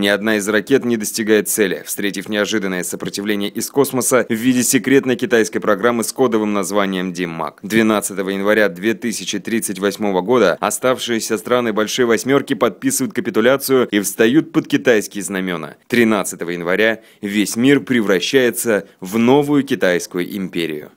Ни одна из ракет не достигает цели, встретив неожиданное сопротивление из космоса в виде секретной китайской программы с кодовым названием «Диммак». 12 января 2038 года оставшиеся страны Большой Восьмерки подписывают капитуляцию и встают под китайские знамена. 13 января весь мир превращается в новую китайскую империю.